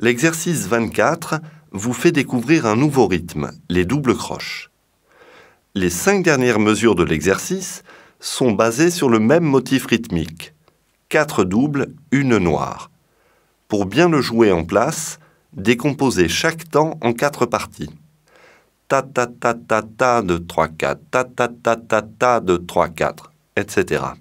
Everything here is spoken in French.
L'exercice 24 vous fait découvrir un nouveau rythme, les doubles croches. Les cinq dernières mesures de l'exercice sont basées sur le même motif rythmique, quatre doubles, une noire. Pour bien le jouer en place, décomposez chaque temps en quatre parties ta ta ta ta ta de 3 4 ta ta ta ta ta de 3 4 etc.